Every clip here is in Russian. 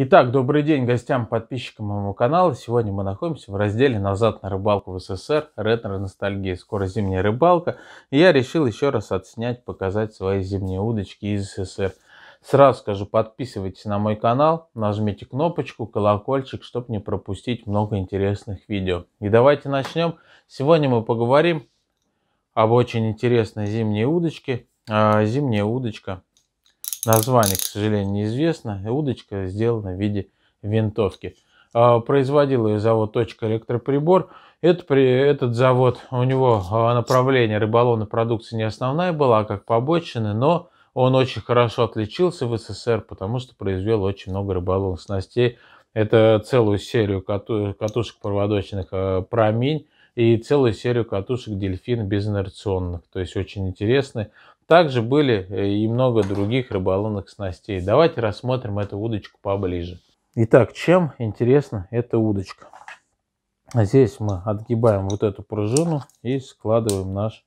Итак, добрый день гостям, подписчикам моего канала. Сегодня мы находимся в разделе «Назад на рыбалку в СССР. Ретро-ностальгия. Скоро зимняя рыбалка». И я решил еще раз отснять, показать свои зимние удочки из СССР. Сразу скажу, подписывайтесь на мой канал, нажмите кнопочку, колокольчик, чтобы не пропустить много интересных видео. И давайте начнем. Сегодня мы поговорим об очень интересной зимней удочке. А, зимняя удочка Название, к сожалению, неизвестно. Удочка сделана в виде винтовки. А, производил ее завод «Точка электроприбор». Это, при, этот завод, у него а, направление рыболовной продукции не основная была, а как побочины, но он очень хорошо отличился в СССР, потому что произвел очень много рыболовных снастей. Это целую серию катушек проводочных а, «Проминь», и целую серию катушек дельфин безинерционных, то есть очень интересные. Также были э, и много других рыболовных снастей. Давайте рассмотрим эту удочку поближе. Итак, чем интересна эта удочка? Здесь мы отгибаем вот эту пружину и складываем наш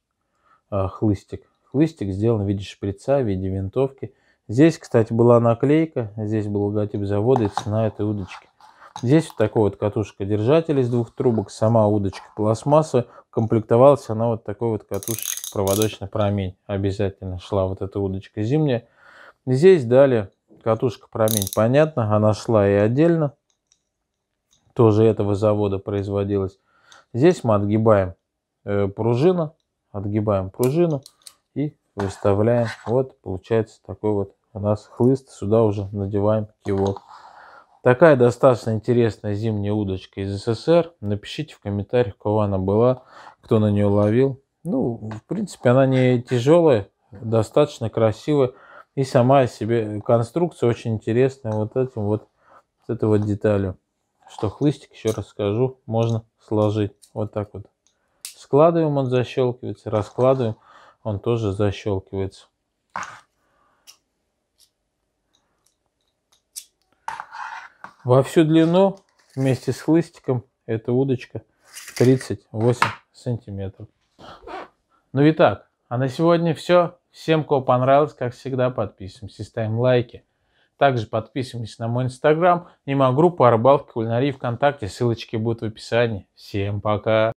э, хлыстик. Хлыстик сделан в виде шприца, в виде винтовки. Здесь, кстати, была наклейка, здесь был логотип завода и цена этой удочки. Здесь такой вот катушка-держатель из двух трубок, сама удочка пластмасса. Комплектовалась она вот такой вот катушечкой проводочный промень. Обязательно шла вот эта удочка зимняя. Здесь далее катушка промень, понятно, она шла и отдельно. Тоже этого завода производилась. Здесь мы отгибаем э, пружину, отгибаем пружину и выставляем. Вот получается такой вот у нас хлыст. Сюда уже надеваем кивок. Такая достаточно интересная зимняя удочка из СССР. Напишите в комментариях, у кого она была, кто на нее ловил. Ну, в принципе, она не тяжелая, достаточно красивая. И сама себе конструкция очень интересная вот этим вот, вот этой вот деталью. Что хлыстик, еще раз скажу, можно сложить. Вот так вот. Складываем, он защелкивается. Раскладываем, он тоже защелкивается. Во всю длину вместе с хлыстиком эта удочка 38 сантиметров. Ну и так, а на сегодня все. Всем, кому понравилось, как всегда, подписываемся, ставим лайки. Также подписываемся на мой инстаграм, нема группа о рыбалке, кулинарии ВКонтакте, ссылочки будут в описании. Всем пока!